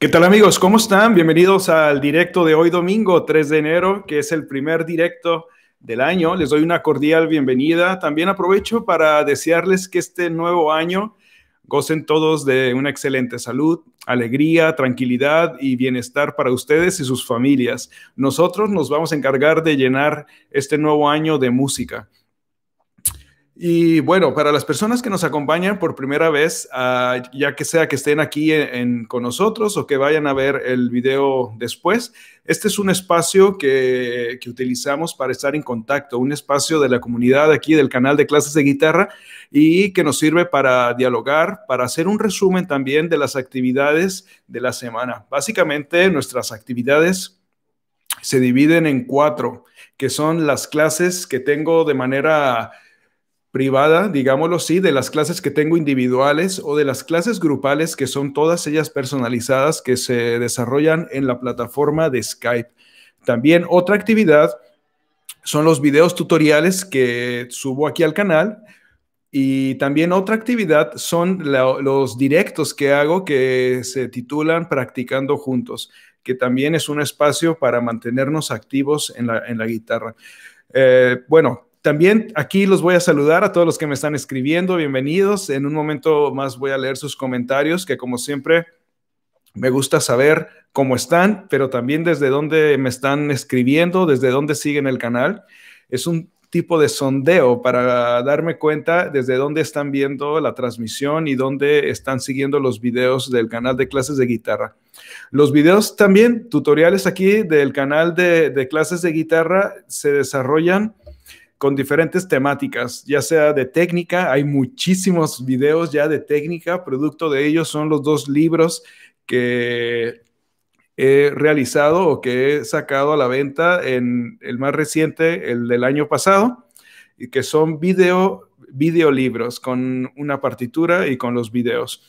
¿Qué tal amigos? ¿Cómo están? Bienvenidos al directo de hoy domingo 3 de enero, que es el primer directo del año. Les doy una cordial bienvenida. También aprovecho para desearles que este nuevo año gocen todos de una excelente salud, alegría, tranquilidad y bienestar para ustedes y sus familias. Nosotros nos vamos a encargar de llenar este nuevo año de música. Y bueno, para las personas que nos acompañan por primera vez, ah, ya que sea que estén aquí e, con nosotros o que vayan a ver el video después, este es un espacio que, que, utilizamos para estar en contacto, un espacio de la comunidad aquí del canal de clases de guitarra y que nos sirve para dialogar, para hacer un resumen también de las actividades de la semana. Básicamente, nuestras actividades se dividen en cuatro, que son las clases que tengo de manera privada, digámoslo así, de las clases que tengo individuales o de las clases grupales que son todas ellas personalizadas que se desarrollan en la plataforma de Skype. También otra actividad son los videos tutoriales que subo aquí al canal. Y también otra actividad son los directos que hago que se titulan Practicando Juntos, que también es un espacio para mantenernos activos en la, guitarra. Eh, bueno, también aquí los voy a saludar a todos los que me están escribiendo, bienvenidos. En un momento más voy a leer sus comentarios, que como siempre me gusta saber cómo están, pero también desde dónde me están escribiendo, desde dónde siguen el canal. Es un tipo de sondeo para darme cuenta desde dónde están viendo la transmisión y dónde están siguiendo los videos del canal de clases de guitarra. Los videos también, tutoriales aquí del canal de, de clases de guitarra, se desarrollan con diferentes temáticas, ya sea de técnica, hay muchísimos videos ya de técnica, producto de ellos son los dos libros que he realizado o que he sacado a la venta en el más reciente, el del año pasado, y que son video, videolibros con una partitura y con los videos.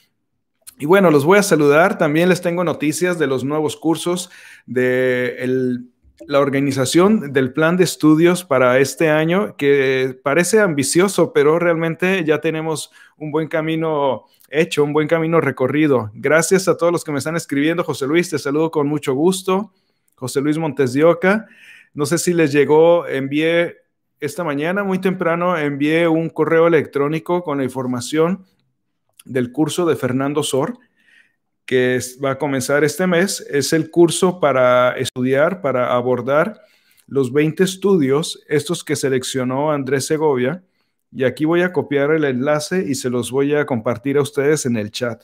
Y bueno, los voy a saludar. También les tengo noticias de los nuevos cursos de el la organización del plan de estudios para este año, que parece ambicioso, pero realmente ya tenemos un buen camino hecho, un buen camino recorrido. Gracias a todos los que me están escribiendo. José Luis, te saludo con mucho gusto. José Luis Montes de Oca. No sé si les llegó, envié esta mañana muy temprano, envié un correo electrónico con la información del curso de Fernando Sor que va a comenzar este mes, es el curso para estudiar, para abordar los 20 estudios, estos que seleccionó Andrés Segovia. Y aquí voy a copiar el enlace y se los voy a compartir a ustedes en el chat.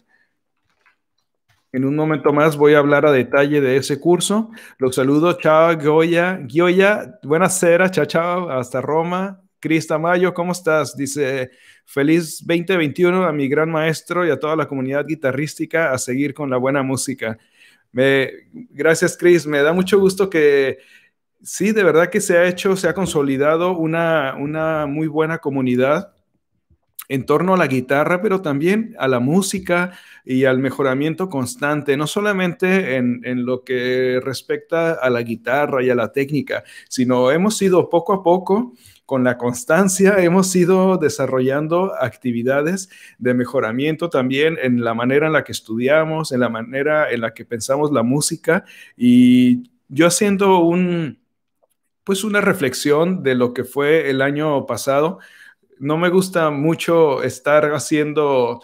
En un momento más voy a hablar a detalle de ese curso. Los saludo, chao, Goya, Goya, buenas tardes, chao, chao, hasta Roma, Cris Tamayo, ¿cómo estás? Dice, feliz 2021 a mi gran maestro y a toda la comunidad guitarrística a seguir con la buena música. gracias, Cris. Me da mucho gusto que sí, de verdad que se ha hecho, se ha consolidado una, muy buena comunidad en torno a la guitarra, pero también a la música y al mejoramiento constante, no solamente en, en, lo que respecta a la guitarra y a la técnica, sino hemos ido poco a poco con la constancia hemos ido desarrollando actividades de mejoramiento también en la manera en la que estudiamos, en la manera en la que pensamos la música y yo haciendo un pues una reflexión de lo que fue el año pasado. No me gusta mucho estar haciendo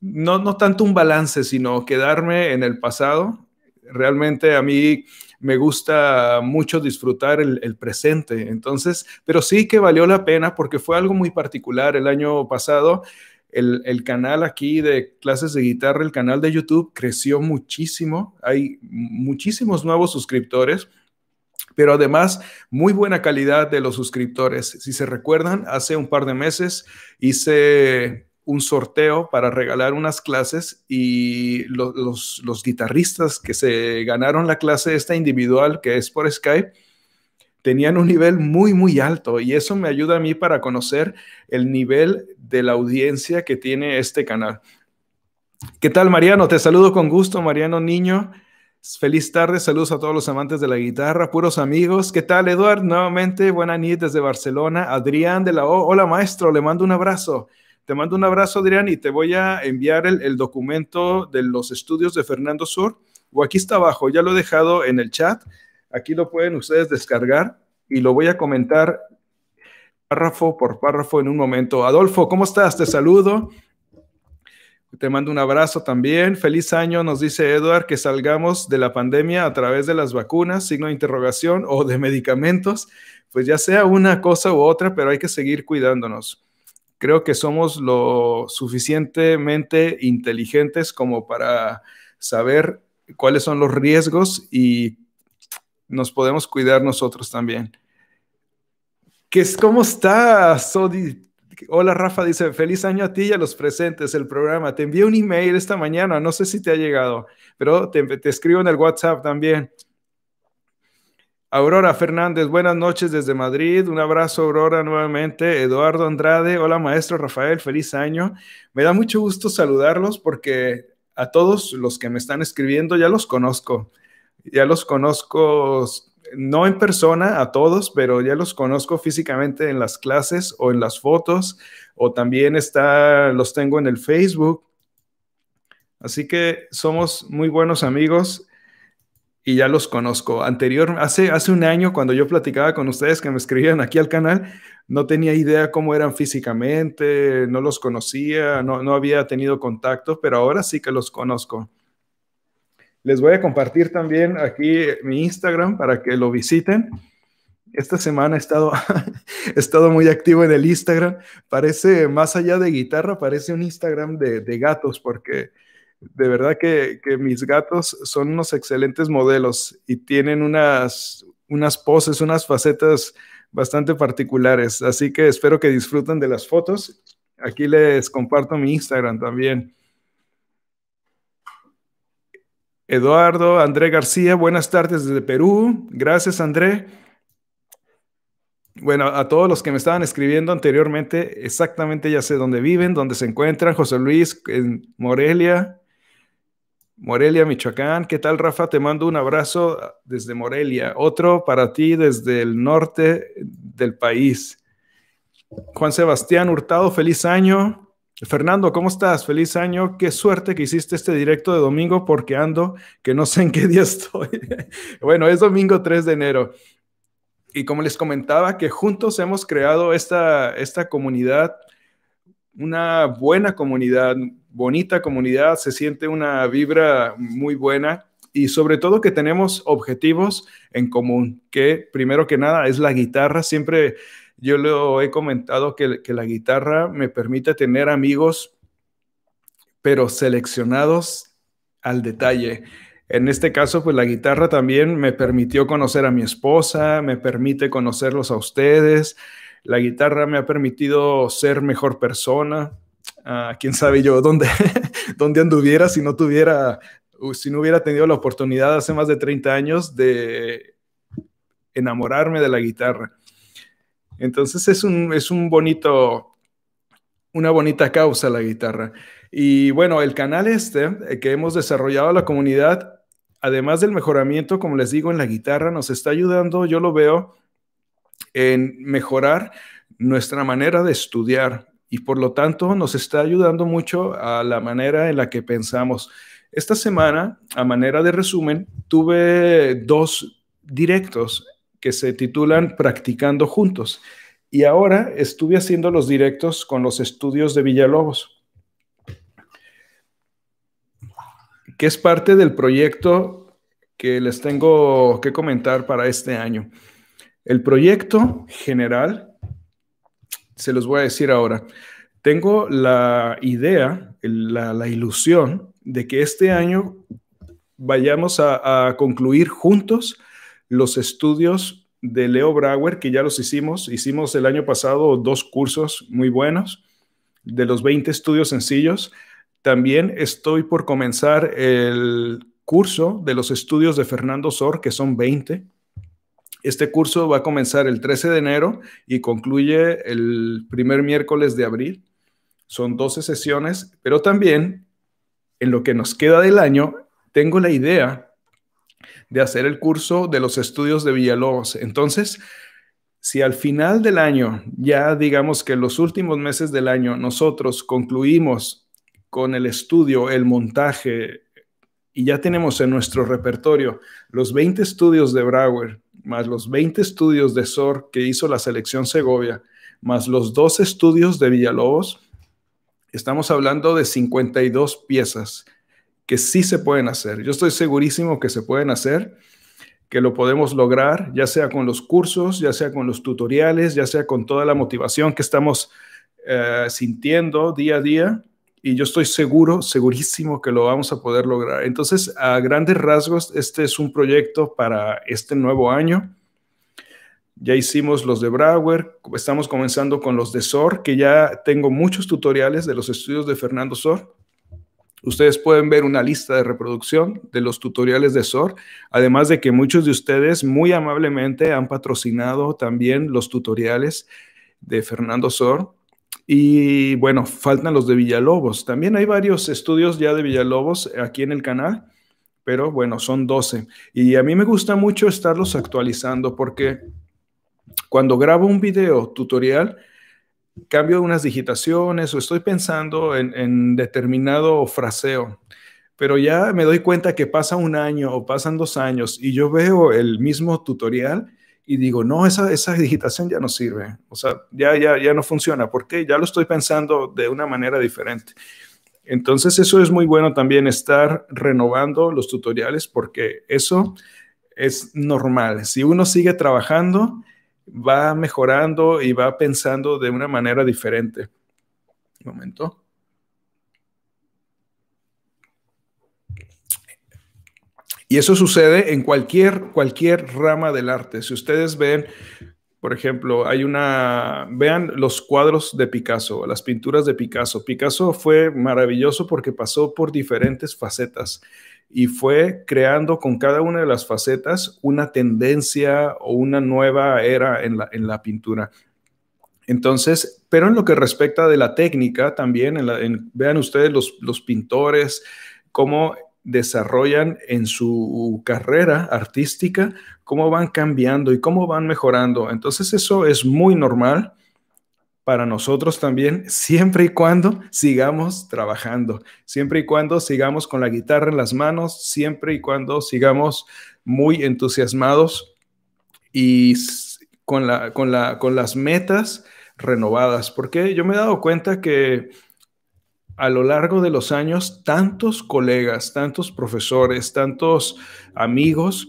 no, no tanto un balance, sino quedarme en el pasado. Realmente a mí me gusta mucho disfrutar el, presente. Entonces, pero sí que valió la pena porque fue algo muy particular el año pasado. El, el canal aquí de clases de guitarra, el canal de YouTube creció muchísimo. Hay muchísimos nuevos suscriptores pero además muy buena calidad de los suscriptores. Si se recuerdan, hace un par de meses hice un sorteo para regalar unas clases y los, guitarristas que se ganaron la clase esta individual que es por Skype tenían un nivel muy, muy alto y eso me ayuda a mí para conocer el nivel de la audiencia que tiene este canal. ¿Qué tal, Mariano? Te saludo con gusto, Mariano Niño. Feliz tarde, saludos a todos los amantes de la guitarra, puros amigos. ¿Qué tal, Eduard? Nuevamente, buena nit desde Barcelona. Adrián de la O, hola maestro, le mando un abrazo. Te mando un abrazo, Adrián, y te voy a enviar el, documento de los estudios de Fernando Sur, o aquí está abajo, ya lo he dejado en el chat, aquí lo pueden ustedes descargar y lo voy a comentar párrafo por párrafo en un momento. Adolfo, ¿cómo estás? Te saludo. Te mando un abrazo también. Feliz año, nos dice Eduard, que salgamos de la pandemia a través de las vacunas, signo de interrogación, o de medicamentos, pues ya sea una cosa u otra, pero hay que seguir cuidándonos creo que somos lo suficientemente inteligentes como para saber cuáles son los riesgos y nos podemos cuidar nosotros también. ¿Qué es, ¿Cómo estás? Hola Rafa, dice, feliz año a ti y a los presentes, del programa. Te envié un email esta mañana, no sé si te ha llegado, pero te escribo en el WhatsApp también. Aurora Fernández, buenas noches desde Madrid. Un abrazo, Aurora, nuevamente. Eduardo Andrade, hola, maestro Rafael, feliz año. Me da mucho gusto saludarlos porque a todos los que me están escribiendo ya los conozco. Ya los conozco, no en persona a todos, pero ya los conozco físicamente en las clases o en las fotos, o también está, los tengo en el Facebook. Así que somos muy buenos amigos y ya los conozco. Anterior, hace, hace un año cuando yo platicaba con ustedes que me escribían aquí al canal, no tenía idea cómo eran físicamente, no los conocía, no, había tenido contacto, pero ahora sí que los conozco. Les voy a compartir también aquí mi Instagram para que lo visiten. Esta semana he estado, estado muy activo en el Instagram. Parece, más allá de guitarra, parece un Instagram de, de gatos porque de verdad que, mis gatos son unos excelentes modelos y tienen unas, unas poses, unas facetas bastante particulares. Así que espero que disfruten de las fotos. Aquí les comparto mi Instagram también. Eduardo, André García, buenas tardes desde Perú. Gracias, André. Bueno, a todos los que me estaban escribiendo anteriormente, exactamente ya sé dónde viven, dónde se encuentran. José Luis, en Morelia, Morelia, Michoacán. ¿Qué tal, Rafa? Te mando un abrazo desde Morelia. Otro para ti desde el norte del país. Juan Sebastián Hurtado, feliz año. Fernando, ¿cómo estás? Feliz año. Qué suerte que hiciste este directo de domingo porque ando que no sé en qué día estoy. bueno, es domingo 3 de enero. Y como les comentaba, que juntos hemos creado esta, esta comunidad una buena comunidad, bonita comunidad, se siente una vibra muy buena y sobre todo que tenemos objetivos en común, que primero que nada es la guitarra. Siempre yo lo he comentado que, que la guitarra me permite tener amigos, pero seleccionados al detalle. En este caso, pues la guitarra también me permitió conocer a mi esposa, me permite conocerlos a ustedes. La guitarra me ha permitido ser mejor persona. Ah, quién sabe yo dónde, dónde anduviera si no tuviera, si no hubiera tenido la oportunidad hace más de 30 años de enamorarme de la guitarra. Entonces es es un bonito, una bonita causa la guitarra. Y bueno, el canal este eh, que hemos desarrollado la comunidad, además del mejoramiento, como les digo, en la guitarra, nos está ayudando, yo lo veo, en mejorar nuestra manera de estudiar y por lo tanto nos está ayudando mucho a la manera en la que pensamos. Esta semana, a manera de resumen, tuve dos directos que se titulan Practicando Juntos y ahora estuve haciendo los directos con los estudios de Villalobos, que es parte del proyecto que les tengo que comentar para este año. El proyecto general, se los voy a decir ahora, tengo la idea, la, ilusión de que este año vayamos a, concluir juntos los estudios de Leo Brauer, que ya los hicimos. Hicimos el año pasado dos cursos muy buenos de los 20 estudios sencillos. También estoy por comenzar el curso de los estudios de Fernando Sor, que son 20 este curso va a comenzar el 13 de enero y concluye el primer miércoles de abril. Son 12 sesiones, pero también en lo que nos queda del año, tengo la idea de hacer el curso de los estudios de Villalobos. Entonces, si al final del año, ya digamos que en los últimos meses del año, nosotros concluimos con el estudio, el montaje, y ya tenemos en nuestro repertorio los 20 estudios de Brauer, más los 20 estudios de SOR que hizo la selección Segovia, más los dos estudios de Villalobos, estamos hablando de 52 piezas que sí se pueden hacer. Yo estoy segurísimo que se pueden hacer, que lo podemos lograr, ya sea con los cursos, ya sea con los tutoriales, ya sea con toda la motivación que estamos eh, sintiendo día a día y yo estoy seguro, segurísimo que lo vamos a poder lograr. Entonces, a grandes rasgos, este es un proyecto para este nuevo año. Ya hicimos los de Brauer, estamos comenzando con los de SOR, que ya tengo muchos tutoriales de los estudios de Fernando SOR. Ustedes pueden ver una lista de reproducción de los tutoriales de SOR, además de que muchos de ustedes muy amablemente han patrocinado también los tutoriales de Fernando SOR y bueno, faltan los de Villalobos. También hay varios estudios ya de Villalobos aquí en el canal, pero bueno, son 12. Y a mí me gusta mucho estarlos actualizando porque cuando grabo un video tutorial, cambio unas digitaciones o estoy pensando en, en determinado fraseo pero ya me doy cuenta que pasa un año o pasan dos años y yo veo el mismo tutorial y digo, no, esa, esa digitación ya no sirve, o sea, ya, ya, ya no funciona, porque ya lo estoy pensando de una manera diferente. Entonces, eso es muy bueno también estar renovando los tutoriales porque eso es normal. Si uno sigue trabajando, va mejorando y va pensando de una manera diferente. momento. Y eso sucede en cualquier, cualquier rama del arte. Si ustedes ven, por ejemplo, hay una, vean los cuadros de Picasso, las pinturas de Picasso. Picasso fue maravilloso porque pasó por diferentes facetas y fue creando con cada una de las facetas una tendencia o una nueva era en la, en la pintura. Entonces, pero en lo que respecta de la técnica también, vean ustedes los, los pintores, cómo desarrollan en su carrera artística, cómo van cambiando y cómo van mejorando. Entonces eso es muy normal para nosotros también, siempre y cuando sigamos trabajando, siempre y cuando sigamos con la guitarra en las manos, siempre y cuando sigamos muy entusiasmados y con, las metas renovadas, porque yo me he dado cuenta que a lo largo de los años tantos colegas, tantos profesores, tantos amigos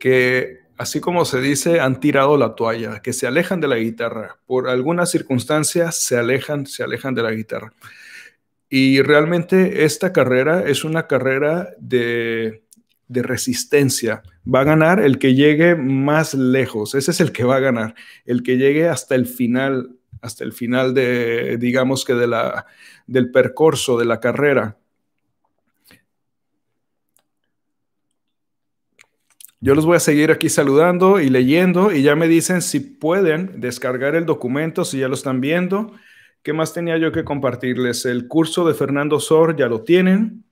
que, así como se dice, han tirado la toalla, que se alejan de la guitarra. Por alguna circunstancia, se alejan, se alejan de la guitarra. Y realmente esta carrera es una carrera de, de resistencia. Va a ganar el que llegue más lejos, ese es el que va a ganar, el que llegue hasta el final, hasta el final de, digamos que de la, del percorso, de la carrera. Yo los voy a seguir aquí saludando y leyendo y ya me dicen si pueden descargar el documento, si ya lo están viendo. ¿Qué más tenía yo que compartirles? El curso de Fernando Sor ya lo tienen.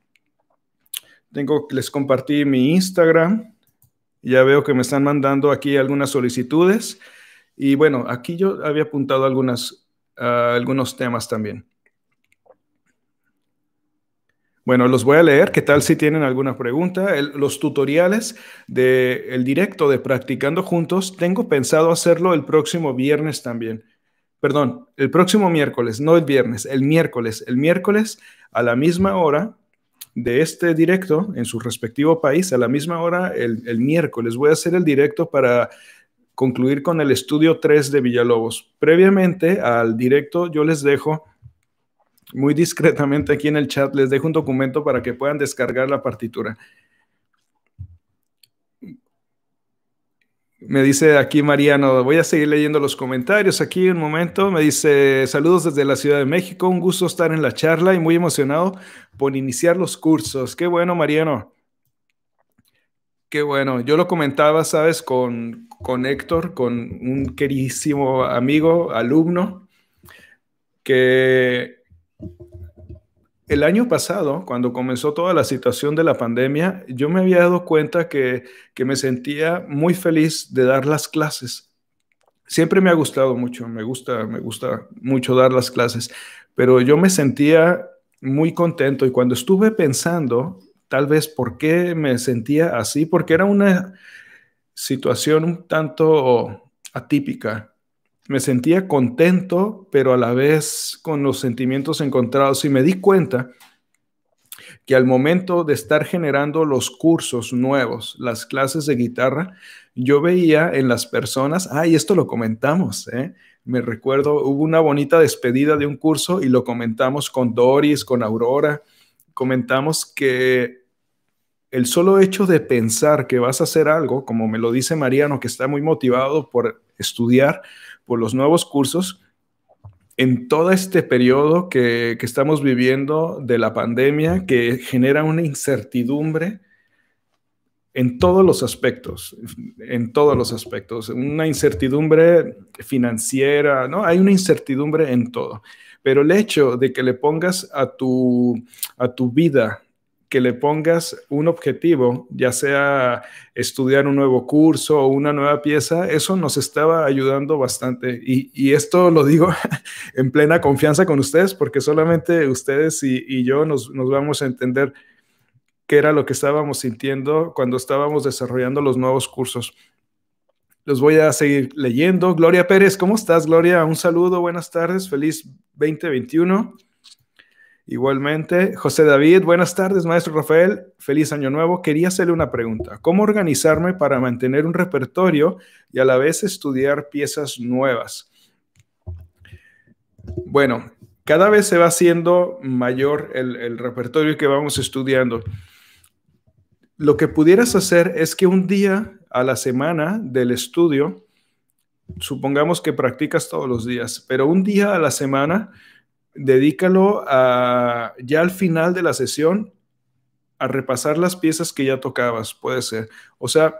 Tengo, les compartí mi Instagram. Ya veo que me están mandando aquí algunas solicitudes. Y bueno, aquí yo había apuntado ah, algunos temas también. Bueno, los voy a leer. ¿Qué tal si tienen alguna pregunta? los tutoriales del directo de Practicando Juntos, tengo pensado hacerlo el próximo viernes también. Perdón, el próximo miércoles, no el viernes, el miércoles. El miércoles a la misma hora de este directo en su respectivo país, a la misma hora el miércoles. Voy a hacer el directo para concluir con el estudio 3 de Villalobos. Previamente al directo yo les dejo muy discretamente aquí en el chat, les dejo un documento para que puedan descargar la partitura. Me dice aquí Mariano, voy a seguir leyendo los comentarios aquí un momento. Me dice, saludos desde la Ciudad de México, un gusto estar en la charla y muy emocionado por iniciar los cursos. Qué bueno, Mariano. Qué bueno, yo lo comentaba, ¿sabes? Con, con Héctor, con un queridísimo amigo, alumno, que el año pasado, cuando comenzó toda la situación de la pandemia, yo me había dado cuenta que, que me sentía muy feliz de dar las clases. Siempre me ha gustado mucho, me gusta, me gusta mucho dar las clases, pero yo me sentía muy contento y cuando estuve pensando tal vez por qué me sentía así, porque era una situación un tanto atípica. Me sentía contento, pero a la vez con los sentimientos encontrados y me di cuenta que al momento de estar generando los cursos nuevos, las clases de guitarra, yo veía en las personas, ay, esto lo comentamos, ¿eh? me recuerdo, hubo una bonita despedida de un curso y lo comentamos con Doris, con Aurora, comentamos que el solo hecho de pensar que vas a hacer algo, como me lo dice Mariano, que está muy motivado por estudiar, por los nuevos cursos, en todo este periodo que, estamos viviendo de la pandemia, que genera una incertidumbre en todos los aspectos, en todos los aspectos, una incertidumbre financiera, ¿no? Hay una incertidumbre en todo, pero el hecho de que le pongas a tu, a tu vida que le pongas un objetivo, ya sea estudiar un nuevo curso o una nueva pieza, eso nos estaba ayudando bastante. Y, esto lo digo en plena confianza con ustedes, porque solamente ustedes y, yo nos, nos vamos a entender qué era lo que estábamos sintiendo cuando estábamos desarrollando los nuevos cursos. Los voy a seguir leyendo. Gloria Pérez, ¿cómo estás, Gloria? Un saludo, buenas tardes, feliz 2021. Igualmente, José David, buenas tardes, maestro Rafael, feliz año nuevo. Quería hacerle una pregunta. ¿Cómo organizarme para mantener un repertorio y a la vez estudiar piezas nuevas? Bueno, cada vez se va haciendo mayor el, el repertorio que vamos estudiando. Lo que pudieras hacer es que un día a la semana del estudio, supongamos que practicas todos los días, pero un día a la semana dedícalo ya al final de la sesión a repasar las piezas que ya tocabas, puede ser. O sea,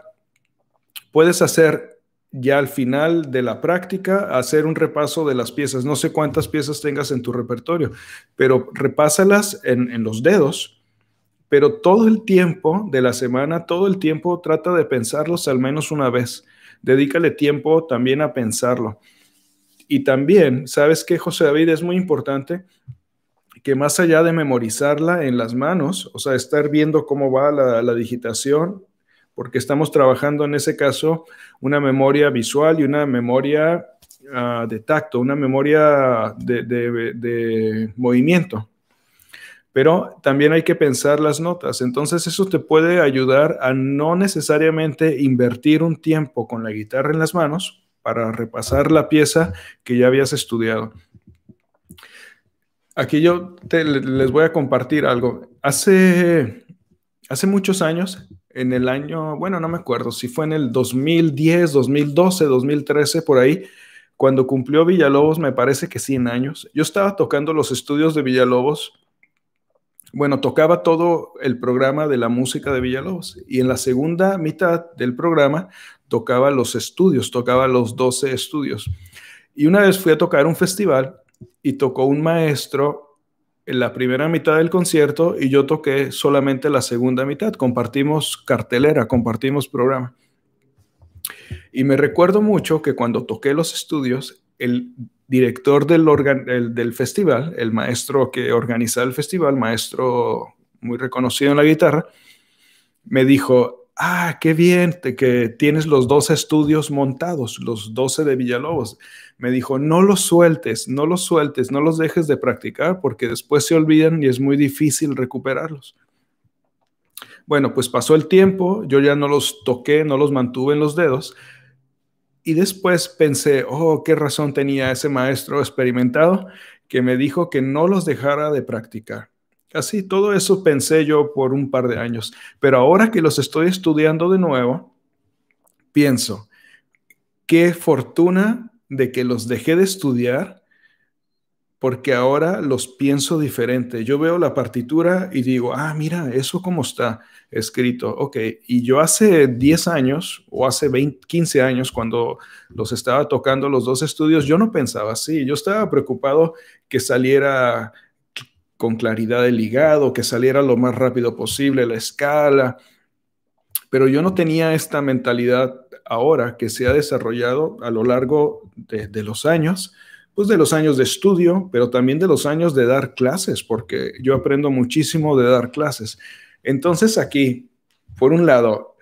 puedes hacer ya al final de la práctica, hacer un repaso de las piezas. No sé cuántas piezas tengas en tu repertorio, pero repásalas en, en los dedos. Pero todo el tiempo de la semana, todo el tiempo trata de pensarlos al menos una vez. Dedícale tiempo también a pensarlo y también, ¿sabes qué, José David? Es muy importante que más allá de memorizarla en las manos, o sea, estar viendo cómo va la, digitación, porque estamos trabajando en ese caso una memoria visual y una memoria ah, de tacto, una memoria de, movimiento. Pero también hay que pensar las notas. Entonces eso te puede ayudar a no necesariamente invertir un tiempo con la guitarra en las manos, para repasar la pieza que ya habías estudiado. Aquí yo les voy a compartir algo. Hace, hace muchos años, en el año, bueno, no me acuerdo si fue en el 2010, 2012, 2013, por ahí, cuando cumplió Villalobos, me parece que 100 años, yo estaba tocando los estudios de Villalobos. Bueno, tocaba todo el programa de la música de Villalobos y en la segunda mitad del programa tocaba los estudios, tocaba los 12 estudios. Y una vez fui a tocar un festival y tocó un maestro en la primera mitad del concierto y yo toqué solamente la segunda mitad. Compartimos cartelera, compartimos programa. Y me recuerdo mucho que cuando toqué los estudios, el director del, del festival, el maestro que organizaba el festival, maestro muy reconocido en la guitarra, me dijo, ah, qué bien que tienes los dos estudios montados, los 12 de Villalobos. Me dijo, no los sueltes, no los sueltes, no los dejes de practicar porque después se olvidan y es muy difícil recuperarlos. Bueno, pues pasó el tiempo, yo ya no los toqué, no los mantuve en los dedos. Y después pensé, oh, qué razón tenía ese maestro experimentado que me dijo que no los dejara de practicar. Así, todo eso pensé yo por un par de años. Pero ahora que los estoy estudiando de nuevo, pienso, qué fortuna de que los dejé de estudiar porque ahora los pienso diferente. Yo veo la partitura y digo, ah, mira, eso cómo está escrito. Ok, y yo hace 10 años o hace 20, 15 años cuando los estaba tocando los dos estudios, yo no pensaba así. Yo estaba preocupado que saliera con claridad de ligado, que saliera lo más rápido posible la escala. Pero yo no tenía esta mentalidad ahora que se ha desarrollado a lo largo de, los años, pues de los años de estudio, pero también de los años de dar clases, porque yo aprendo muchísimo de dar clases. Entonces aquí, por un lado,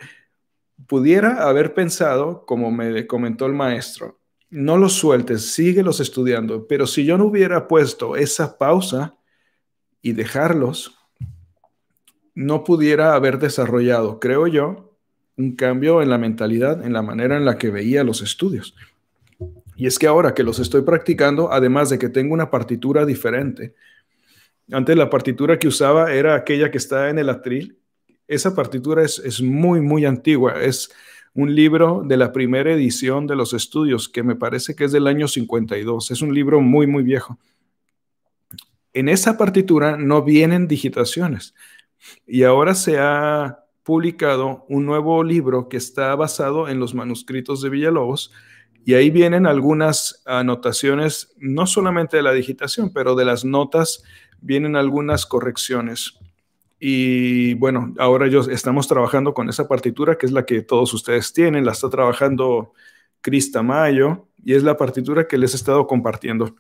pudiera haber pensado, como me comentó el maestro, no los sueltes, síguelos estudiando, pero si yo no hubiera puesto esa pausa, y dejarlos, no pudiera haber desarrollado, creo yo, un cambio en la mentalidad, en la manera en la que veía los estudios. Y es que ahora que los estoy practicando, además de que tengo una partitura diferente, antes la partitura que usaba era aquella que está en el atril, esa partitura es, es muy, muy antigua, es un libro de la primera edición de los estudios, que me parece que es del año 52, es un libro muy, muy viejo en esa partitura no vienen digitaciones. Y ahora se ha publicado un nuevo libro que está basado en los manuscritos de Villalobos y ahí vienen algunas anotaciones, no solamente de la digitación, pero de las notas, vienen algunas correcciones. Y bueno, ahora yo estamos trabajando con esa partitura que es la que todos ustedes tienen, la está trabajando Crista Mayo y es la partitura que les he estado compartiendo.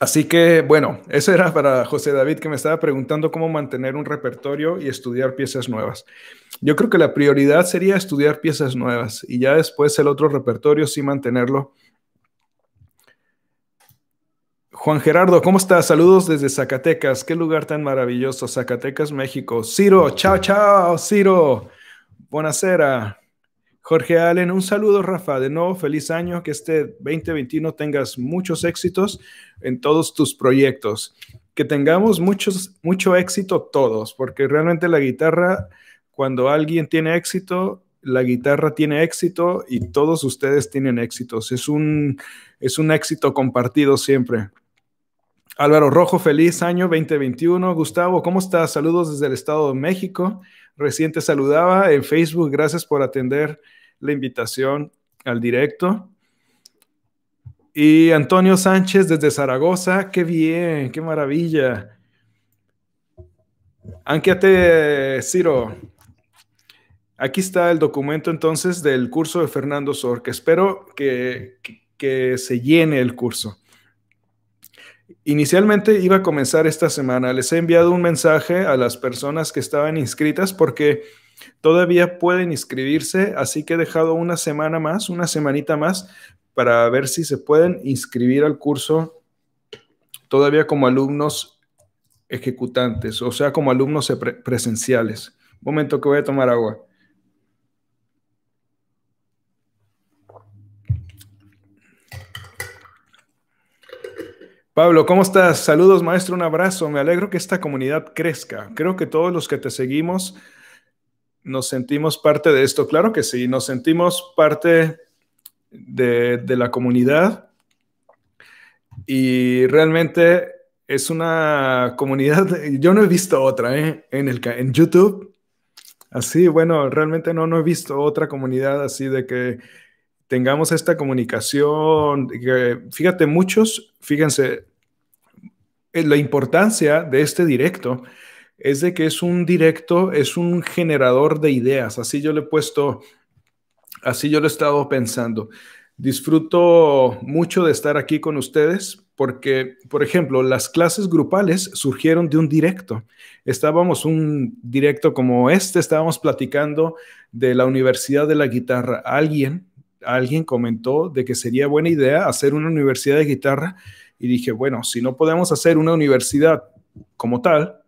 Así que, bueno, eso era para José David que me estaba preguntando cómo mantener un repertorio y estudiar piezas nuevas. Yo creo que la prioridad sería estudiar piezas nuevas y ya después el otro repertorio sí mantenerlo. Juan Gerardo, ¿cómo estás? Saludos desde Zacatecas. Qué lugar tan maravilloso, Zacatecas, México. Ciro, chao, chao, Ciro. Buenasera. Jorge Allen, un saludo, Rafa. De nuevo, feliz año, que este 2021 tengas muchos éxitos en todos tus proyectos. Que tengamos muchos, mucho éxito todos, porque realmente la guitarra, cuando alguien tiene éxito, la guitarra tiene éxito y todos ustedes tienen éxitos. Es un, es un éxito compartido siempre. Álvaro Rojo, feliz año 2021. Gustavo, ¿cómo estás? Saludos desde el Estado de México recién te saludaba en Facebook. Gracias por atender la invitación al directo. Y Antonio Sánchez desde Zaragoza, qué bien, qué maravilla. Anquiate, Ciro. Aquí está el documento entonces del curso de Fernando Sor, que espero que se llene el curso inicialmente iba a comenzar esta semana. Les he enviado un mensaje a las personas que estaban inscritas porque todavía pueden inscribirse, así que he dejado una semana más, una semanita más, para ver si se pueden inscribir al curso todavía como alumnos ejecutantes, o sea, como alumnos presenciales. Momento que voy a tomar agua. Pablo, ¿cómo estás? Saludos, maestro, un abrazo. Me alegro que esta comunidad crezca. Creo que todos los que te seguimos nos sentimos parte de esto. Claro que sí, nos sentimos parte de, la comunidad y realmente es una comunidad, yo no he visto otra ¿eh? en, en YouTube. Así, bueno, realmente no, no he visto otra comunidad así de que tengamos esta comunicación. Fíjate, muchos, fíjense, eh, la importancia de este directo es de que es un directo, es un generador de ideas. Así yo le he puesto, así yo lo he estado pensando. Disfruto mucho de estar aquí con ustedes porque, por ejemplo, las clases grupales surgieron de un directo. Estábamos un directo como este, estábamos platicando de la Universidad de la Guitarra. Alguien, alguien comentó de que sería buena idea hacer una universidad de guitarra y dije, bueno, si no podemos hacer una universidad como tal,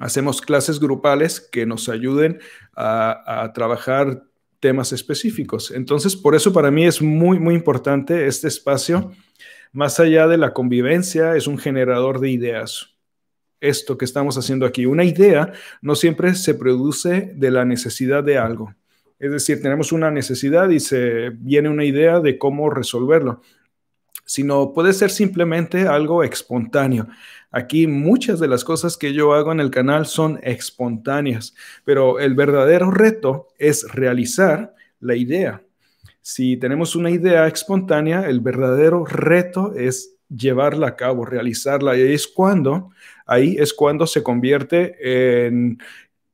hacemos clases grupales que nos ayuden a, trabajar temas específicos. Entonces, por eso para mí es muy, muy importante este espacio. Más allá de la convivencia, es un generador de ideas esto que estamos haciendo aquí. Una idea no siempre se produce de la necesidad de algo. Es decir, tenemos una necesidad y se viene una idea de cómo resolverlo sino puede ser simplemente algo espontáneo. Aquí muchas de las cosas que yo hago en el canal son espontáneas, pero el verdadero reto es realizar la idea. Si tenemos una idea espontánea, el verdadero reto es llevarla a cabo, realizarla. ahí es cuando, ahí es cuando se convierte en,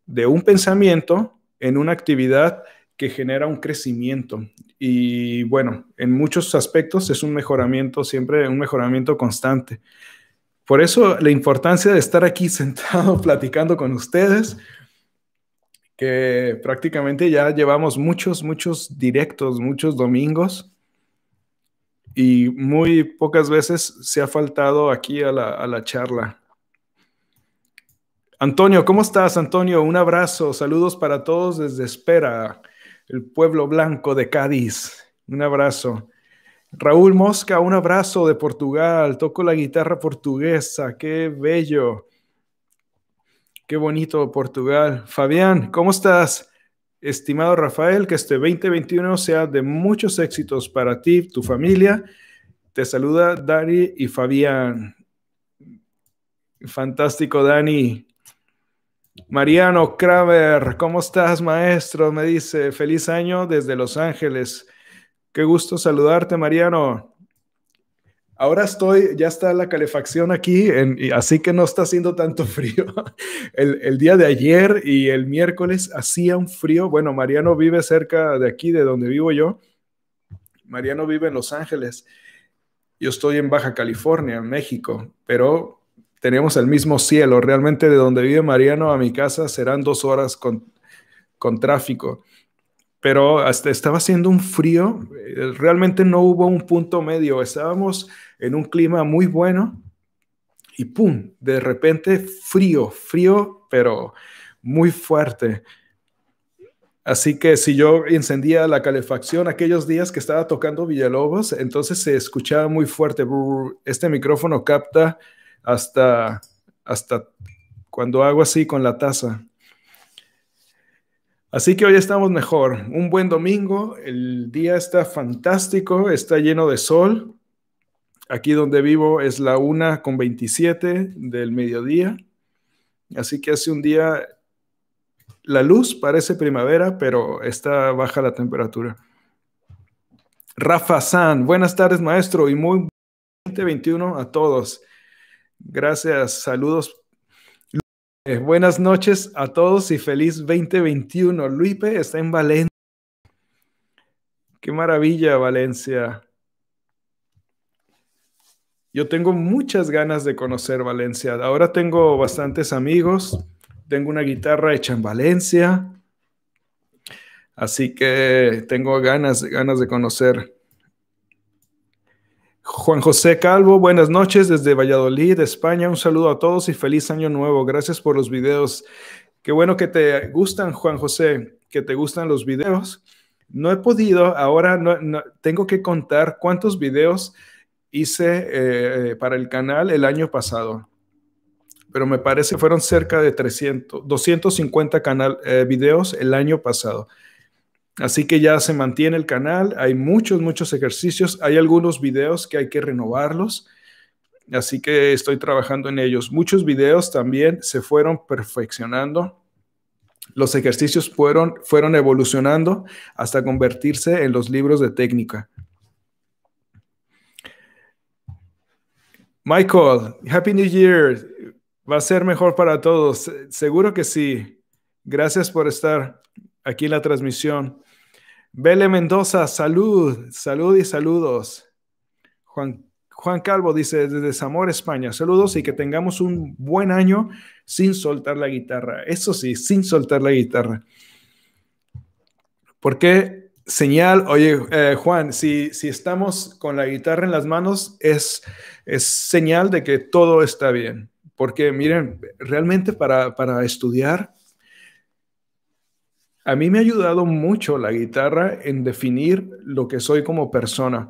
de un pensamiento en una actividad que genera un crecimiento. Y bueno, en muchos aspectos es un mejoramiento, siempre un mejoramiento constante. Por eso la importancia de estar aquí sentado platicando con ustedes, que prácticamente ya llevamos muchos, muchos directos, muchos domingos, y muy pocas veces se ha faltado aquí a la, charla. Antonio, ¿cómo estás, Antonio? Un abrazo, saludos para todos desde Espera el pueblo blanco de Cádiz. Un abrazo. Raúl Mosca, un abrazo de Portugal. Toco la guitarra portuguesa. Qué bello. Qué bonito Portugal. Fabián, ¿cómo estás? Estimado Rafael, que este 2021 sea de muchos éxitos para ti, tu familia. Te saluda Dani y Fabián. Fantástico, Dani. Mariano Kramer, ¿cómo estás, maestro? Me dice, feliz año desde Los Ángeles. Qué gusto saludarte, Mariano. Ahora estoy, ya está la calefacción aquí, así que no está haciendo tanto frío. El, día de ayer y el miércoles hacía un frío. Bueno, Mariano vive cerca de aquí, de donde vivo yo. Mariano vive en Los Ángeles. Yo estoy en Baja California, en México, pero tenemos el mismo cielo. Realmente de donde vive Mariano a mi casa serán dos horas con, con tráfico. Pero hasta estaba haciendo un frío, realmente no hubo un punto medio. Estábamos en un clima muy bueno y ¡pum! De repente frío, frío, pero muy fuerte. Así que si yo encendía la calefacción aquellos días que estaba tocando Villalobos, entonces se escuchaba muy fuerte. Este micrófono capta hasta, hasta cuando hago así con la taza. Así que hoy estamos mejor. Un buen domingo, el día está fantástico, está lleno de sol. Aquí donde vivo es la una con 27 del mediodía. Así que hace un día la luz parece primavera, pero está baja la temperatura. Rafa San, buenas tardes maestro y muy 2021 a todos. Gracias, saludos. buenas noches a todos y feliz 2021. Luipe está en Valencia. Qué maravilla, Valencia. Yo tengo muchas ganas de conocer Valencia. Ahora tengo bastantes amigos. Tengo una guitarra hecha en Valencia. Así que tengo ganas, ganas de conocer Juan José Calvo, buenas noches desde Valladolid, España. Un saludo a todos y feliz año nuevo. Gracias por los videos. Qué bueno que te gustan, Juan José, que te gustan los videos. No he podido, ahora tengo que contar cuántos videos hice eh, eh, para el canal el año pasado. Pero me parece que fueron cerca de 300, 250 canal, eh, videos el año pasado. Así que ya se mantiene el canal, hay muchos, muchos ejercicios, hay algunos videos que hay que renovarlos, así que estoy trabajando en ellos. Muchos videos también se fueron perfeccionando, los ejercicios fueron, fueron evolucionando hasta convertirse en los libros de técnica. Michael, Happy New Year. Va a ser mejor para todos. Seguro que sí. Gracias por estar aquí la transmisión. Bele Mendoza, salud, salud y saludos. Juan, Juan Calvo dice desde Zamora, España, saludos y que tengamos un buen año sin soltar la guitarra. Eso sí, sin soltar la guitarra. ¿Por qué señal, oye eh, Juan, si, si estamos con la guitarra en las manos, es, es señal de que todo está bien. Porque miren, realmente para, para estudiar a mí me ha ayudado mucho la guitarra en definir lo que soy como persona.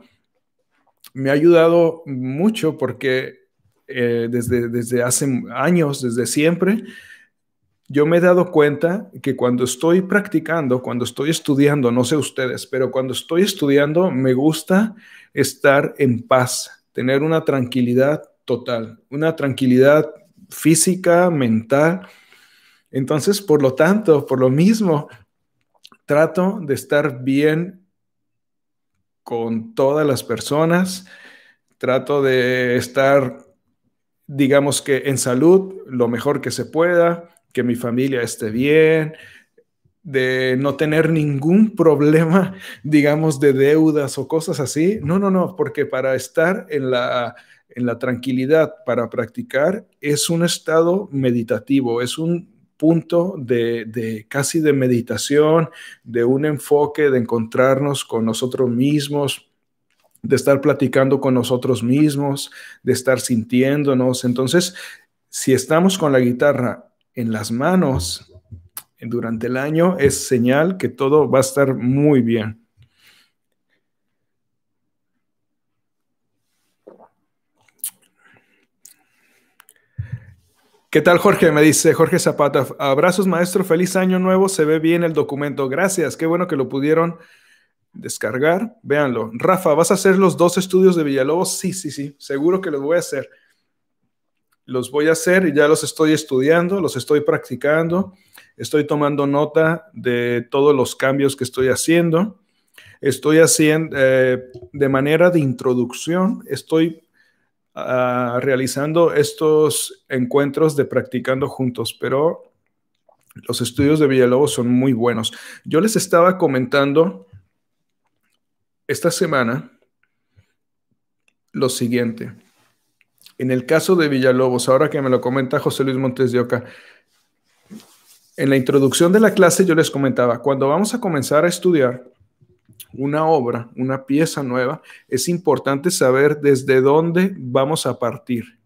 Me ha ayudado mucho porque eh, desde, desde hace años, desde siempre, yo me he dado cuenta que cuando estoy practicando, cuando estoy estudiando, no sé ustedes, pero cuando estoy estudiando me gusta estar en paz, tener una tranquilidad total, una tranquilidad física, mental. Entonces, por lo tanto, por lo mismo, trato de estar bien con todas las personas, trato de estar, digamos que en salud, lo mejor que se pueda, que mi familia esté bien, de no tener ningún problema, digamos, de deudas o cosas así. No, no, no, porque para estar en la, en la tranquilidad, para practicar, es un estado meditativo, es un punto de, de, casi de meditación, de un enfoque, de encontrarnos con nosotros mismos de estar platicando con nosotros mismos, de estar sintiéndonos. Entonces, si estamos con la guitarra en las manos durante el año, es señal que todo va a estar muy bien. ¿Qué tal, Jorge? Me dice Jorge Zapata. Abrazos, maestro. Feliz año nuevo. Se ve bien el documento. Gracias. Qué bueno que lo pudieron descargar. Véanlo. Rafa, ¿vas a hacer los dos estudios de Villalobos? Sí, sí, sí. Seguro que los voy a hacer. Los voy a hacer y ya los estoy estudiando, los estoy practicando. Estoy tomando nota de todos los cambios que estoy haciendo. Estoy haciendo eh, de manera de introducción, estoy Ah, realizando estos encuentros de practicando juntos, pero los estudios de Villalobos son muy buenos. Yo les estaba comentando esta semana lo siguiente. En el caso de Villalobos, ahora que me lo comenta José Luis Montes de Oca, en la introducción de la clase yo les comentaba, cuando vamos a comenzar a estudiar, una obra, una pieza nueva, es importante saber desde dónde vamos a partir.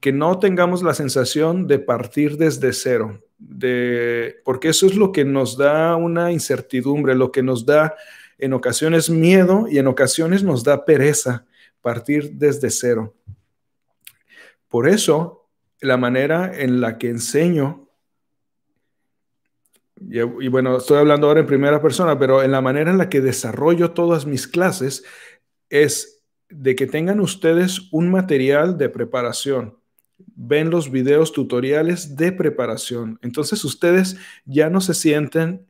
Que no tengamos la sensación de partir desde cero, de, porque eso es lo que nos da una incertidumbre, lo que nos da en ocasiones miedo y en ocasiones nos da pereza partir desde cero. Por eso, la manera en la que enseño y, bueno, estoy hablando ahora en primera persona, pero en la manera en la que desarrollo todas mis clases es de que tengan ustedes un material de preparación. Ven los videos tutoriales de preparación. Entonces ustedes ya no se sienten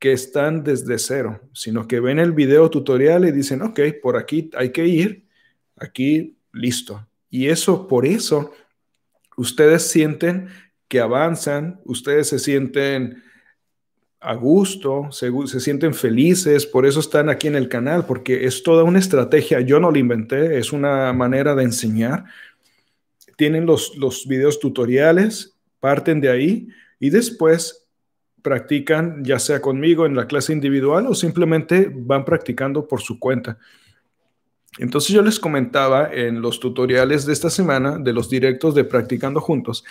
que están desde cero, sino que ven el video tutorial y dicen, ok, por aquí hay que ir, aquí listo. Y eso, por eso, ustedes sienten que avanzan, ustedes se sienten a gusto, se, se, sienten felices, por eso están aquí en el canal, porque es toda una estrategia, yo no la inventé, es una manera de enseñar. Tienen los, los videos tutoriales, parten de ahí y después practican, ya sea conmigo en la clase individual o simplemente van practicando por su cuenta. Entonces yo les comentaba en los tutoriales de esta semana, de los directos de Practicando Juntos,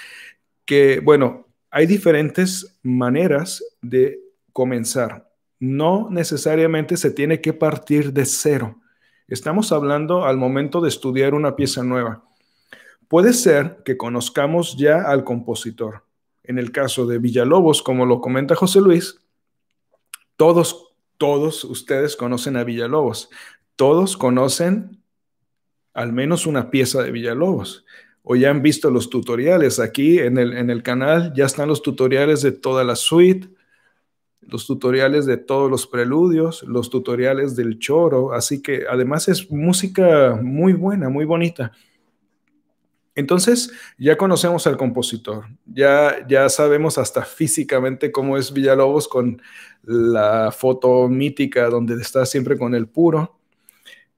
que bueno, hay diferentes maneras de comenzar. No necesariamente se tiene que partir de cero. Estamos hablando al momento de estudiar una pieza nueva. Puede ser que conozcamos ya al compositor. En el caso de Villalobos, como lo comenta José Luis, todos, todos ustedes conocen a Villalobos. Todos conocen al menos una pieza de Villalobos o ya han visto los tutoriales. Aquí en el, en el canal ya están los tutoriales de toda la suite, los tutoriales de todos los preludios, los tutoriales del choro. Así que además es música muy buena, muy bonita. Entonces, ya conocemos al compositor, ya, ya sabemos hasta físicamente cómo es Villalobos con la foto mítica donde está siempre con el puro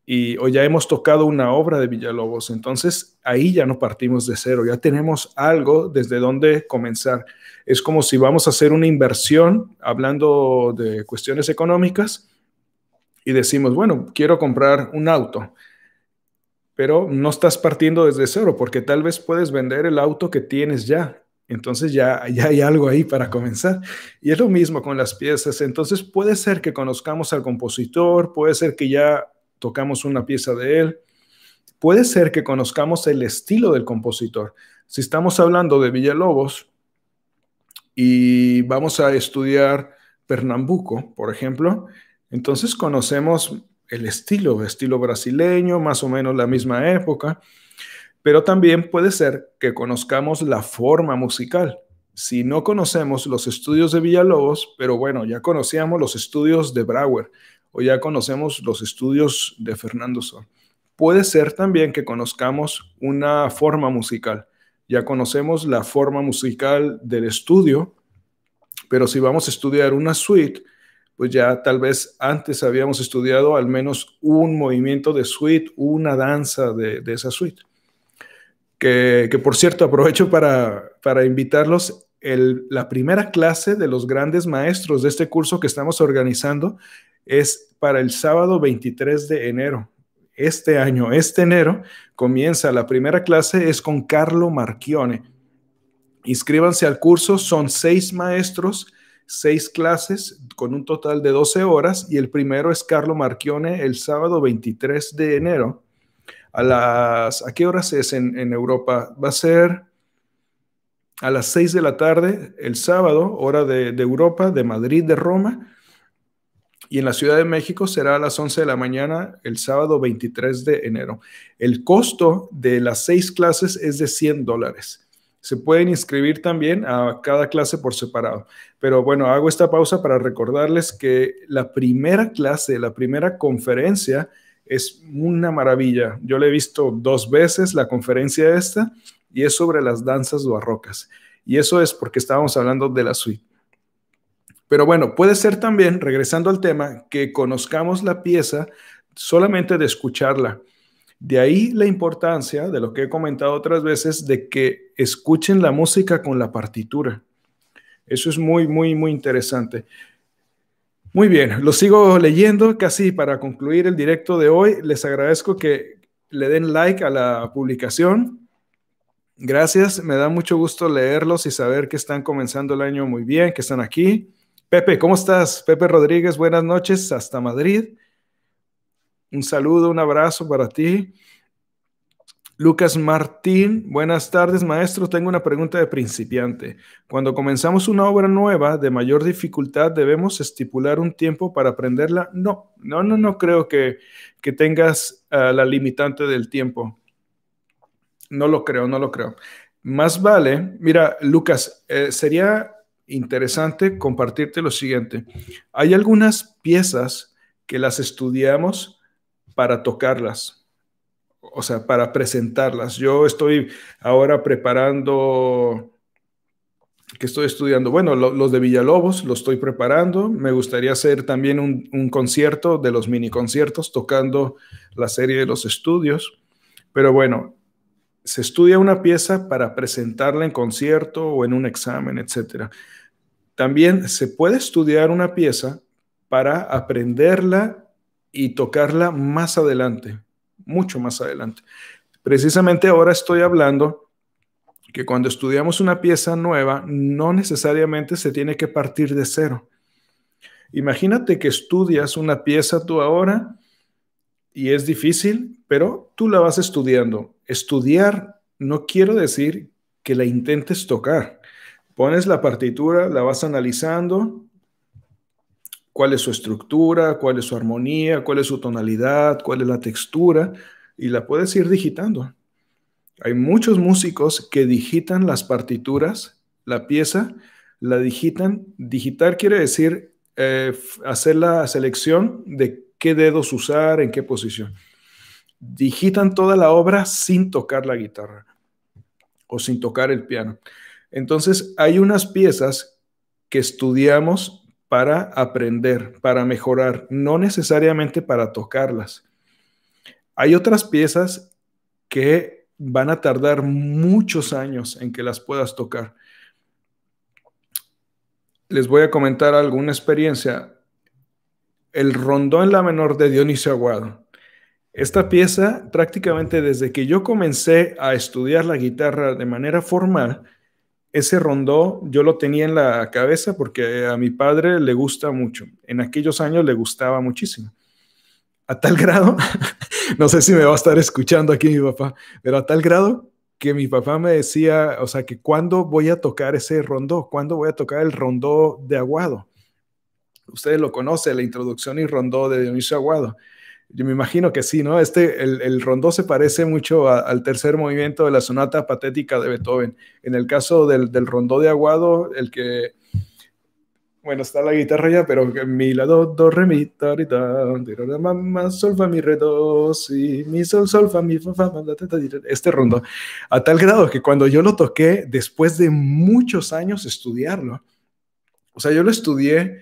y o ya hemos tocado una obra de Villalobos, entonces ahí ya no partimos de cero, ya tenemos algo desde donde comenzar. Es como si vamos a hacer una inversión hablando de cuestiones económicas y decimos, bueno, quiero comprar un auto, pero no estás partiendo desde cero porque tal vez puedes vender el auto que tienes ya. Entonces ya, ya hay algo ahí para comenzar. Y es lo mismo con las piezas. Entonces puede ser que conozcamos al compositor, puede ser que ya tocamos una pieza de él, puede ser que conozcamos el estilo del compositor. Si estamos hablando de Villalobos y vamos a estudiar Pernambuco, por ejemplo, entonces conocemos el estilo, estilo brasileño, más o menos la misma época, pero también puede ser que conozcamos la forma musical. Si no conocemos los estudios de Villalobos, pero bueno, ya conocíamos los estudios de Brauer, o ya conocemos los estudios de Fernando Sor. Puede ser también que conozcamos una forma musical. Ya conocemos la forma musical del estudio, pero si vamos a estudiar una suite, pues ya tal vez antes habíamos estudiado al menos un movimiento de suite, una danza de, esa suite. Que, por cierto, aprovecho para, invitarlos. El, la primera clase de los grandes maestros de este curso que estamos organizando es para el sábado 23 de enero. Este año, este enero, comienza la primera clase, es con Carlo Marchione. Inscríbanse al curso, son seis maestros, seis clases con un total de 12 horas y el primero es Carlo Marchione el sábado 23 de enero. ¿A, las, ¿a qué horas es en, Europa? Va a ser a las 6 de la tarde el sábado, hora de, de Europa, de Madrid, de Roma y en la Ciudad de México será a las 11 de la mañana el sábado 23 de enero. El costo de las seis clases es de 100 dólares. Se pueden inscribir también a cada clase por separado. Pero bueno, hago esta pausa para recordarles que la primera clase, la primera conferencia es una maravilla. Yo la he visto dos veces, la conferencia esta, y es sobre las danzas barrocas. Y eso es porque estábamos hablando de la suite. Pero bueno, puede ser también, regresando al tema, que conozcamos la pieza solamente de escucharla. De ahí la importancia de lo que he comentado otras veces, de que escuchen la música con la partitura. Eso es muy, muy, muy interesante. Muy bien, lo sigo leyendo casi para concluir el directo de hoy. Les agradezco que le den like a la publicación. Gracias, me da mucho gusto leerlos y saber que están comenzando el año muy bien, que están aquí. Pepe, ¿cómo estás? Pepe Rodríguez, buenas noches hasta Madrid. Un saludo, un abrazo para ti. Lucas Martín, buenas tardes, maestro. Tengo una pregunta de principiante. Cuando comenzamos una obra nueva de mayor dificultad, ¿debemos estipular un tiempo para aprenderla? No, no, no, no creo que, que tengas ah, la limitante del tiempo. No lo creo, no lo creo. Más vale, mira, Lucas, eh, sería interesante compartirte lo siguiente. Hay algunas piezas que las estudiamos para tocarlas, o sea, para presentarlas. Yo estoy ahora preparando, que estoy estudiando, bueno, los de Villalobos, los estoy preparando. Me gustaría hacer también un, un concierto de los mini conciertos tocando la serie de los estudios. Pero bueno, se estudia una pieza para presentarla en concierto o en un examen, etcétera. También se puede estudiar una pieza para aprenderla y tocarla más adelante, mucho más adelante. Precisamente ahora estoy hablando que cuando estudiamos una pieza nueva, no necesariamente se tiene que partir de cero. Imagínate que estudias una pieza tú ahora y es difícil, pero tú la vas estudiando. Estudiar no quiero decir que la intentes tocar. Pones la partitura, la vas analizando, cuál es su estructura, cuál es su armonía, cuál es su tonalidad, cuál es la textura, y la puedes ir digitando. Hay muchos músicos que digitan las partituras, la pieza, la digitan. Digitar quiere decir eh, hacer la selección de qué dedos usar, en qué posición. Digitan toda la obra sin tocar la guitarra o sin tocar el piano. Entonces, hay unas piezas que estudiamos para aprender, para mejorar, no necesariamente para tocarlas. Hay otras piezas que van a tardar muchos años en que las puedas tocar. Les voy a comentar alguna experiencia. El Rondón en la menor de Dionisio Aguado. Esta pieza, prácticamente desde que yo comencé a estudiar la guitarra de manera formal, ese rondó yo lo tenía en la cabeza porque a mi padre le gusta mucho. En aquellos años le gustaba muchísimo. A tal grado, no sé si me va a estar escuchando aquí mi papá, pero a tal grado que mi papá me decía, o sea, que cuándo voy a tocar ese rondó, cuándo voy a tocar el rondó de Aguado. Ustedes lo conocen, la introducción y rondó de Dionisio Aguado. Yo me imagino que sí, ¿no? Este, el, el rondó se parece mucho al tercer movimiento de la sonata patética de Beethoven. En el caso del, del rondó de Aguado, el que, bueno, está la guitarra ya, pero mi la do, re, mi, ta, ri, ta, mamá, sol, mi, re, do, si, mi, sol, sol, fa, mi, fa, fa, este rondo. A tal grado que cuando yo lo toqué, después de muchos años estudiarlo, o sea, yo lo estudié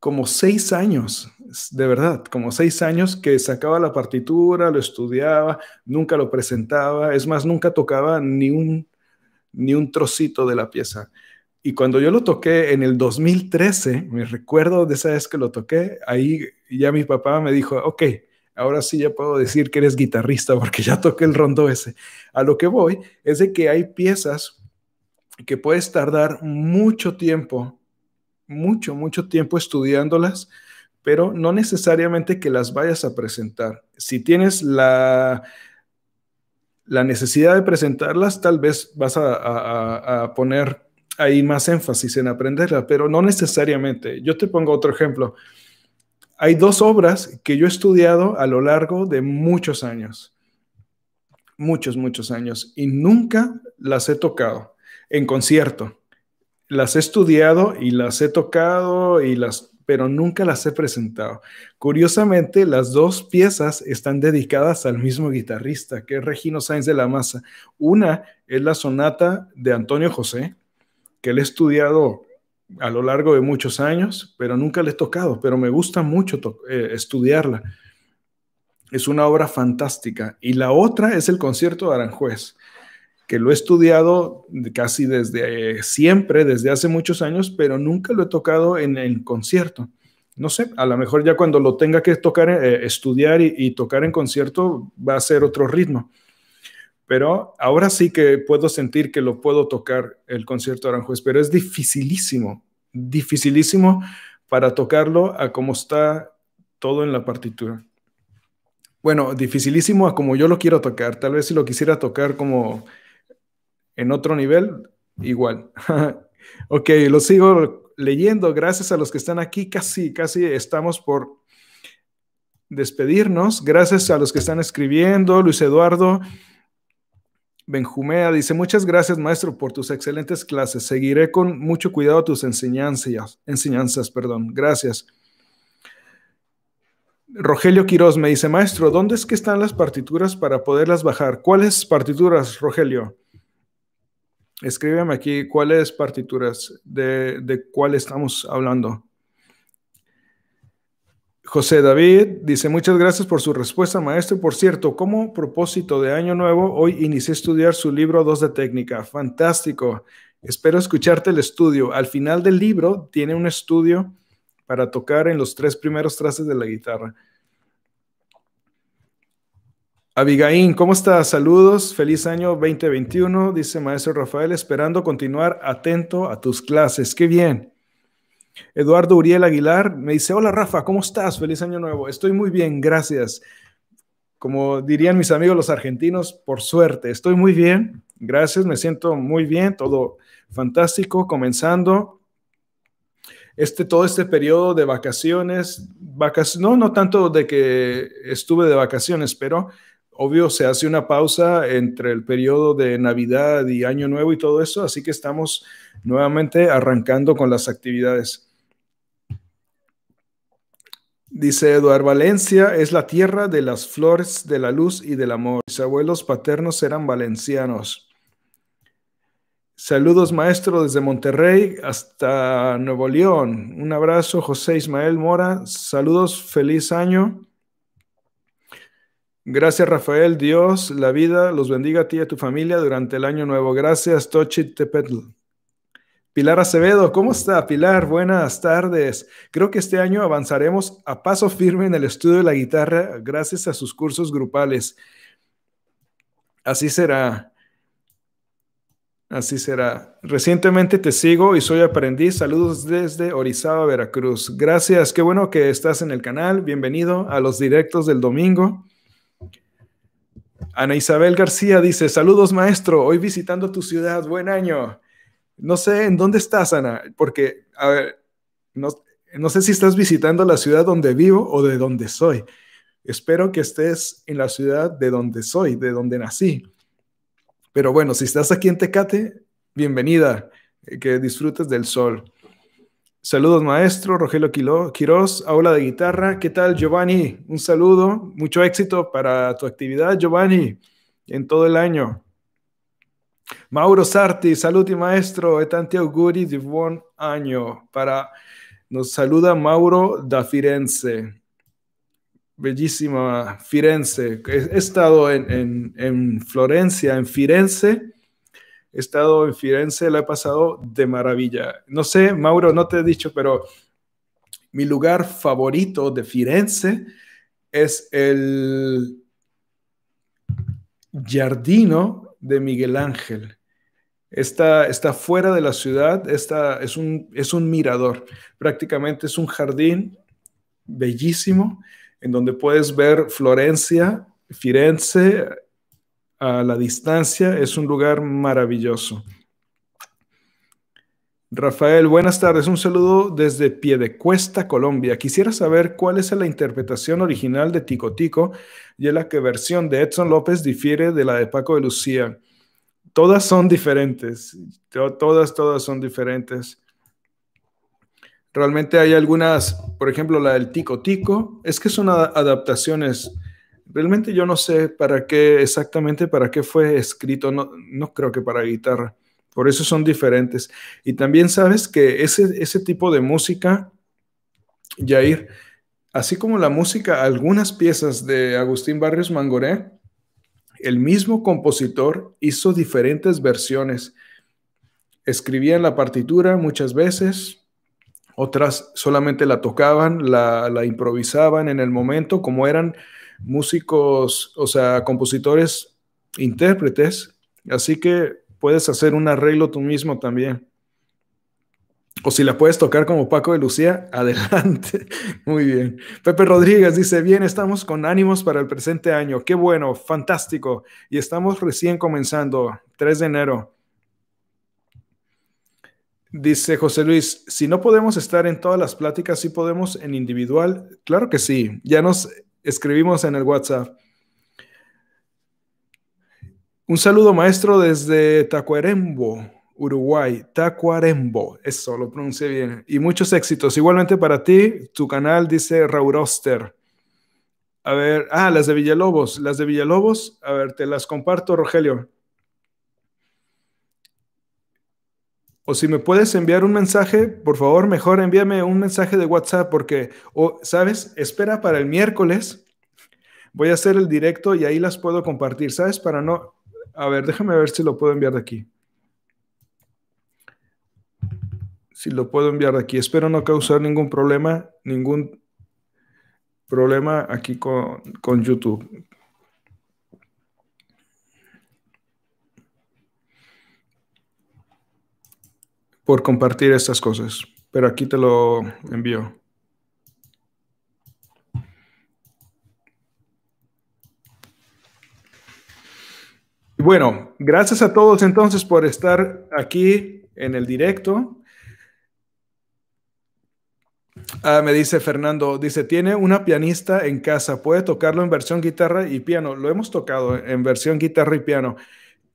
como seis años de verdad, como seis años que sacaba la partitura, lo estudiaba, nunca lo presentaba, es más, nunca tocaba ni un, ni un trocito de la pieza. Y cuando yo lo toqué en el 2013, me recuerdo de esa vez que lo toqué, ahí ya mi papá me dijo, ok, ahora sí ya puedo decir que eres guitarrista porque ya toqué el rondo ese. A lo que voy es de que hay piezas que puedes tardar mucho tiempo, mucho, mucho tiempo estudiándolas pero no necesariamente que las vayas a presentar. Si tienes la, la necesidad de presentarlas, tal vez vas a, a poner ahí más énfasis en aprenderlas, pero no necesariamente. Yo te pongo otro ejemplo. Hay dos obras que yo he estudiado a lo largo de muchos años, muchos, muchos años, y nunca las he tocado en concierto. Las he estudiado y las he tocado y las pero nunca las he presentado. Curiosamente, las dos piezas están dedicadas al mismo guitarrista, que es Regino Sainz de la Maza. Una es la sonata de Antonio José, que le he estudiado a lo largo de muchos años, pero nunca le he tocado, pero me gusta mucho eh, estudiarla. Es una obra fantástica. Y la otra es el concierto de Aranjuez que lo he estudiado casi desde eh, siempre, desde hace muchos años, pero nunca lo he tocado en el concierto. No sé, a lo mejor ya cuando lo tenga que tocar, eh, estudiar y, tocar en concierto va a ser otro ritmo. Pero ahora sí que puedo sentir que lo puedo tocar el concierto de Aranjuez, pero es dificilísimo, dificilísimo para tocarlo a como está todo en la partitura. Bueno, dificilísimo a como yo lo quiero tocar. Tal vez si lo quisiera tocar como en otro nivel, igual. ok, lo sigo leyendo. Gracias a los que están aquí. Casi, casi estamos por despedirnos. Gracias a los que están escribiendo. Luis Eduardo Benjumea dice, muchas gracias maestro por tus excelentes clases. Seguiré con mucho cuidado tus enseñanzas. enseñanzas perdón. Gracias. Rogelio Quiroz me dice, maestro, ¿dónde es que están las partituras para poderlas bajar? ¿Cuáles partituras, Rogelio? escríbeme aquí cuáles partituras, de, cuál estamos hablando. José David dice, muchas gracias por su respuesta, maestro. Por cierto, como propósito de Año Nuevo, hoy inicié a estudiar su libro 2 de técnica. Fantástico. Espero escucharte el estudio. Al final del libro tiene un estudio para tocar en los tres primeros trastes de la guitarra. Abigaín, ¿cómo estás? Saludos, feliz año 2021, dice maestro Rafael, esperando continuar atento a tus clases. Qué bien. Eduardo Uriel Aguilar me dice, hola Rafa, ¿cómo estás? Feliz año nuevo. Estoy muy bien, gracias. Como dirían mis amigos los argentinos, por suerte, estoy muy bien, gracias, me siento muy bien, todo fantástico, comenzando este, todo este periodo de vacaciones, vacaciones, no, no tanto de que estuve de vacaciones, pero obvio, se hace una pausa entre el periodo de Navidad y Año Nuevo y todo eso, así que estamos nuevamente arrancando con las actividades. Dice Eduard Valencia es la tierra de las flores, de la luz y del amor. Mis abuelos paternos eran valencianos. Saludos maestro desde Monterrey hasta Nuevo León. Un abrazo José Ismael Mora. Saludos, feliz año. Gracias, Rafael. Dios, la vida, los bendiga a ti y a tu familia durante el año nuevo. Gracias, Tochit Tepetl. Pilar Acevedo, ¿cómo está? Pilar, buenas tardes. Creo que este año avanzaremos a paso firme en el estudio de la guitarra gracias a sus cursos grupales. Así será. Así será. Recientemente te sigo y soy aprendiz. Saludos desde Orizaba, Veracruz. Gracias. Qué bueno que estás en el canal. Bienvenido a los directos del domingo. Ana Isabel García dice, saludos maestro, hoy visitando tu ciudad, buen año. No sé en dónde estás, Ana, porque, a ver, no, sé si estás visitando la ciudad donde vivo o de donde soy. Espero que estés en la ciudad de donde soy, de donde nací. Pero bueno, si estás aquí en Tecate, bienvenida, eh, que disfrutes del sol. Saludos, maestro Rogelio Quiroz, aula de guitarra. ¿Qué tal, Giovanni? Un saludo, mucho éxito para tu actividad, Giovanni, en todo el año. Mauro Sarti, y maestro. E tanti auguri di buon año. Para, nos saluda Mauro da Firenze. Bellísima Firenze. He, he estado en, en Florencia, en Firenze He estado en Firenze, la he pasado de maravilla. No sé, Mauro, no te he dicho, pero mi lugar favorito de Firenze es el Giardino de Miguel Ángel. Está, está, fuera de la ciudad, es, un, es un mirador, prácticamente es un jardín bellísimo en donde puedes ver Florencia, Firenze, a la distancia, es un lugar maravilloso. Rafael, buenas tardes. Un saludo desde Piedecuesta, Colombia. Quisiera saber cuál es la interpretación original de Tico Tico y en la que versión de Edson López difiere de la de Paco de Lucía. Todas son diferentes. Todas, todas son diferentes. Realmente hay algunas, por ejemplo, la del Tico Tico, es que son adaptaciones realmente yo no sé para qué exactamente, para qué fue escrito, no, no creo que para guitarra, por eso son diferentes. Y también sabes que ese, ese tipo de música, Jair, así como la música, algunas piezas de Agustín Barrios Mangoré, el mismo compositor hizo diferentes versiones. Escribían la partitura muchas veces, otras solamente la tocaban, la improvisaban en el momento, como eran músicos, o sea, compositores, intérpretes, así que puedes hacer un arreglo tú mismo también. O si la puedes tocar como Paco de Lucía, adelante. Muy bien. Pepe Rodríguez dice, bien, estamos con ánimos para el presente año. Qué bueno, fantástico. Y estamos recién comenzando, 3 de enero. Dice José Luis, si no podemos estar en todas las pláticas, si podemos en individual. Claro que sí. Ya nos escribimos en el WhatsApp. Un saludo maestro desde Tacuarembo, Uruguay. Tacuarembo, eso lo pronuncie bien. Y muchos éxitos. Igualmente para ti, tu canal dice Rauroster. A ver, ah, las de Villalobos, las de Villalobos. A ver, te las comparto, Rogelio. o si me puedes enviar un mensaje, por favor, mejor envíame un mensaje de WhatsApp porque, o, ¿sabes? Espera para el miércoles. Voy a hacer el directo y ahí las puedo compartir, ¿sabes? Para no... A ver, déjame ver si lo puedo enviar de aquí. Si lo puedo enviar de aquí. Espero no causar ningún problema, ningún problema aquí con, con YouTube. por compartir estas cosas, pero aquí te lo envío. Bueno, gracias a todos entonces por estar aquí en el directo. Ah, me dice Fernando, dice, tiene una pianista en casa, puede tocarlo en versión guitarra y piano. Lo hemos tocado en versión guitarra y piano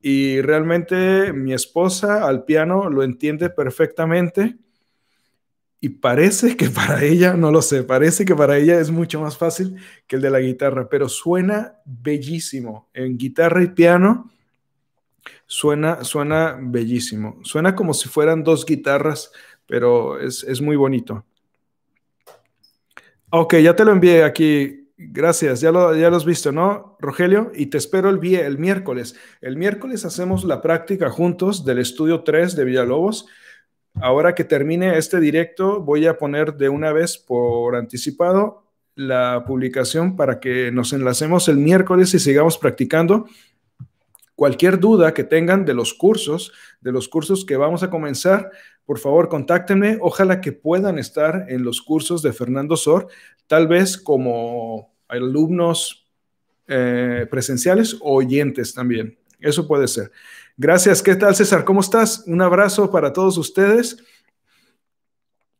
y realmente mi esposa al piano lo entiende perfectamente y parece que para ella, no lo sé, parece que para ella es mucho más fácil que el de la guitarra, pero suena bellísimo en guitarra y piano. Suena, suena bellísimo. Suena como si fueran dos guitarras, pero es, es muy bonito. Ok, ya te lo envié aquí, Gracias, ya lo, ya has visto, ¿no, Rogelio? Y te espero el, el miércoles. El miércoles hacemos la práctica juntos del estudio 3 de Villalobos. Ahora que termine este directo, voy a poner de una vez por anticipado la publicación para que nos enlacemos el miércoles y sigamos practicando. Cualquier duda que tengan de los cursos, de los cursos que vamos a comenzar, por favor, contáctenme. Ojalá que puedan estar en los cursos de Fernando Sor tal vez como alumnos eh, presenciales o oyentes también. Eso puede ser. Gracias. ¿Qué tal, César? ¿Cómo estás? Un abrazo para todos ustedes.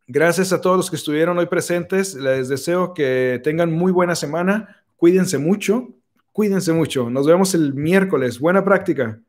Gracias a todos los que estuvieron hoy presentes. Les deseo que tengan muy buena semana. Cuídense mucho. Cuídense mucho. Nos vemos el miércoles. Buena práctica.